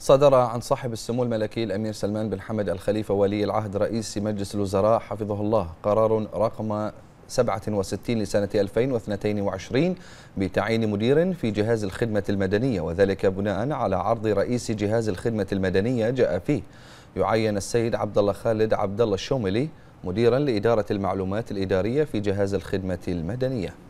صدر عن صاحب السمو الملكي الأمير سلمان بن حمد الخليفة ولي العهد رئيس مجلس الوزراء حفظه الله قرار رقم 67 لسنة 2022 بتعيين مدير في جهاز الخدمة المدنية وذلك بناء على عرض رئيس جهاز الخدمة المدنية جاء فيه يعين السيد عبد الله خالد عبد الله الشوملي مديرا لإدارة المعلومات الإدارية في جهاز الخدمة المدنية